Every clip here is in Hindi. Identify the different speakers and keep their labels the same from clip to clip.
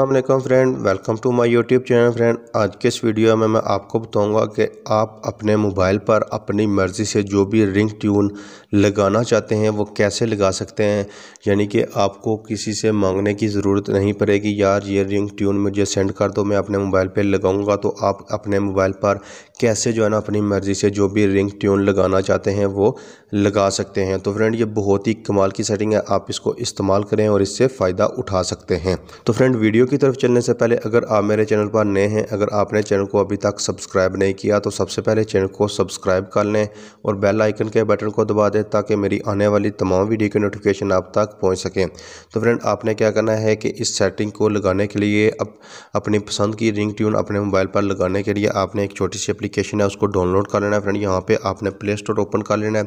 Speaker 1: अल्लाम friend welcome to my YouTube channel friend आज के इस वीडियो में मैं आपको बताऊंगा कि आप अपने मोबाइल पर अपनी मर्ज़ी से जो भी रिंग ट्यून लगाना चाहते हैं वो कैसे लगा सकते हैं यानी कि आपको किसी से मांगने की ज़रूरत नहीं पड़ेगी यार ये रिंग ट्यून मुझे सेंड कर दो मैं अपने मोबाइल पर लगाऊँगा तो आप अपने मोबाइल पर कैसे जो है ना अपनी मर्ज़ी से जो भी रिंग ट्यून लगाना चाहते हैं वो लगा सकते हैं तो फ्रेंड ये बहुत ही कमाल की सेटिंग है आप इसको इस्तेमाल करें और इससे फ़ायदा उठा सकते हैं तो फ्रेंड वीडियो वीडियो की तरफ चलने से पहले अगर आप मेरे चैनल पर नए हैं अगर आपने चैनल को अभी तक सब्सक्राइब नहीं किया तो सबसे पहले चैनल को सब्सक्राइब कर लें और बेल आइकन के बटन को दबा दें ताकि मेरी आने वाली तमाम वीडियो की नोटिफिकेशन आप तक पहुँच सकें तो फ्रेंड आपने क्या करना है कि इस सेटिंग को लगाने के लिए अप, अपनी पसंद की रिंग ट्यून अपने मोबाइल पर लगाने के लिए आपने एक छोटी सी एप्लीकेशन है उसको डाउनलोड कर लेना है फ्रेंड यहाँ पर आपने प्ले स्टोर ओपन कर लेना है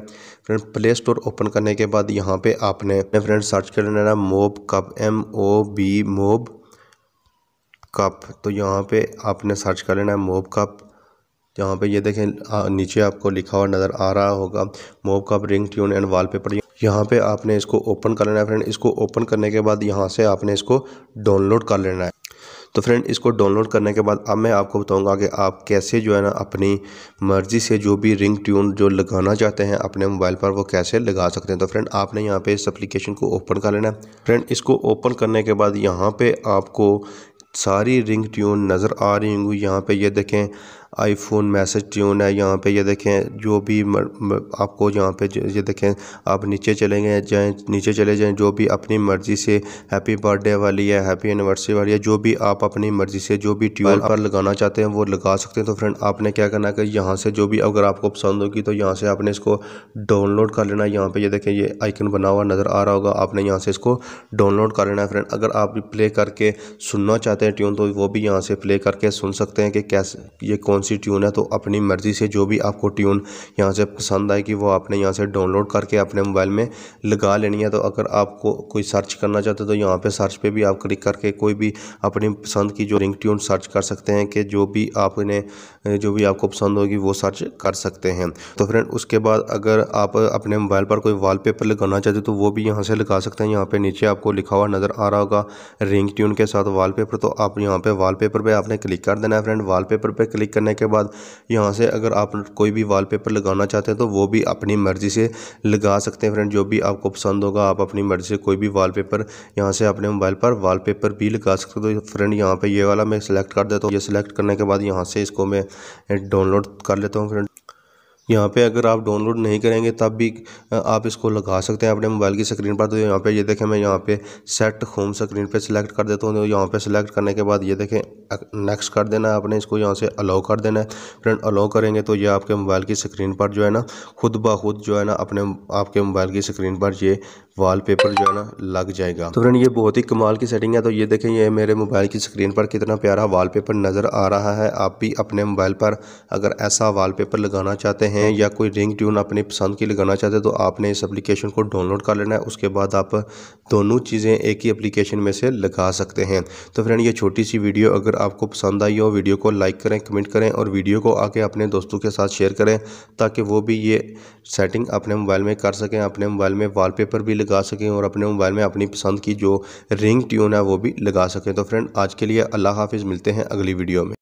Speaker 1: फ्रेंड प्ले स्टोर ओपन करने के बाद यहाँ पर आपने फ्रेंड सर्च कर लेना है MobCup M O B MobCup तो यहाँ पे आपने सर्च कर लेना है मोब कप यहाँ पे ये देखें नीचे आपको लिखा हुआ नज़र आ रहा होगा MobCup ringtone and wallpaper यहाँ पे आपने इसको ओपन कर लेना है फ्रेंड इसको ओपन करने के बाद यहाँ से आपने इसको डाउनलोड कर लेना है तो फ्रेंड इसको डाउनलोड करने के बाद अब मैं आपको बताऊंगा कि आप कैसे जो है ना अपनी मर्ज़ी से जो भी रिंग ट्यून जो लगाना चाहते हैं अपने मोबाइल पर वो कैसे लगा सकते हैं तो फ्रेंड आपने यहाँ पे इस एप्लीकेशन को ओपन कर लेना है फ्रेंड इसको ओपन करने के बाद यहाँ पे आपको सारी रिंग ट्यून नज़र आ रही होंगी यहाँ पे ये देखें आईफोन मैसेज ट्यून है यहाँ पे ये देखें जो भी म, म, आपको यहाँ पे ये देखें आप नीचे चले गए जाएँ नीचे चले जाएँ जो भी अपनी मर्ज़ी से हैप्पी बर्थडे वाली है हैप्पी एनिवर्सरी वाली है जो भी आप अपनी मर्ज़ी से जो भी ट्यून पर लगाना चाहते हैं वो लगा सकते हैं तो फ्रेंड आपने क्या करना कि यहाँ से जो भी अगर आपको पसंद होगी तो यहाँ से आपने इसको डाउनलोड कर लेना है यहाँ पर ये देखें ये आइकन बना हुआ नज़र आ रहा होगा आपने यहाँ से इसको डाउनलोड कर लेना है फ्रेंड अगर आप प्ले करके सुनना चाहते हैं ट्यून तो वो भी यहाँ से प्ले करके सुन सकते हैं कि कैसे ये कौन सी ट्यून है तो अपनी मर्ज़ी से जो भी आपको ट्यून यहाँ से पसंद आएगी वो आपने यहाँ से डाउनलोड करके अपने मोबाइल में लगा लेनी है तो अगर आपको कोई सर्च करना चाहते हो तो यहाँ पर सर्च पर भी आप क्लिक करके कोई भी अपनी पसंद की जो रिंग ट्यून सर्च कर सकते हैं कि जो भी आपने जो भी आपको पसंद होगी वो सर्च कर सकते हैं तो फ्रेंड उसके बाद अगर आप अपने मोबाइल पर कोई वॉलपेपर लगाना चाहते हो तो वो भी यहाँ से लगा सकते हैं यहाँ पे नीचे आपको लिखा हुआ नज़र आ रहा होगा रिंग ट्यून के साथ वॉलपेपर तो आप यहाँ पे वॉलपेपर पे आपने क्लिक कर देना है फ्रेंड वॉलपेपर पे क्लिक करने करने के बाद यहाँ से अगर आप कोई भी वॉलपेपर लगाना चाहते हैं तो वो भी अपनी मर्ज़ी से लगा सकते हैं फ्रेंड जो भी आपको पसंद होगा आप अपनी मर्ज़ी से कोई भी वॉलपेपर यहाँ से अपने मोबाइल पर वॉलपेपर भी लगा सकते हो तो फ्रेंड यहाँ पर ये वाला मैं सिलेक्ट कर देता हूँ ये सिलेक्ट करने के बाद यहाँ से इसको मैं डाउनलोड कर लेता हूँ फ्रेंड यहाँ पे अगर आप डाउनलोड नहीं करेंगे तब भी आप इसको लगा सकते हैं अपने मोबाइल की स्क्रीन पर तो यहाँ पे ये देखें मैं यहाँ पे सेट होम स्क्रीन पे सिलेक्ट कर देता हूँ तो यहाँ पे सिलेक्ट करने के बाद ये देखें नेक्स्ट कर देना है आपने इसको यहाँ से अलाउ कर देना है फ्रेंड अलाउ करेंगे तो ये आपके मोबाइल की स्क्रीन पर जो है ना खुद ब खुद जो है ना अपने आपके मोबाइल की स्क्रीन पर ये वॉलपेपर जो है ना लग जाएगा तो फ्रेंड ये बहुत ही कमाल की सेटिंग है तो ये देखें ये मेरे मोबाइल की स्क्रीन पर कितना प्यारा वॉलपेपर नज़र आ रहा है आप भी अपने मोबाइल पर अगर ऐसा वॉलपेपर लगाना चाहते हैं या कोई रिंग ट्यून अपनी पसंद की लगाना चाहते हैं तो आपने इस एप्लीकेशन को डाउनलोड कर लेना है उसके बाद आप दोनों चीज़ें एक ही अप्लीकेशन में से लगा सकते हैं तो फ्रेंड ये छोटी सी वीडियो अगर आपको पसंद आई हो वीडियो को लाइक करें कमेंट करें और वीडियो को आके अपने दोस्तों के साथ शेयर करें ताकि वो भी ये सेटिंग अपने मोबाइल में कर सकें अपने मोबाइल में वाल भी लगा सकें और अपने मोबाइल में अपनी पसंद की जो रिंग ट्यून है वो भी लगा सकें तो फ्रेंड आज के लिए अल्लाह हाफिज़ मिलते हैं अगली वीडियो में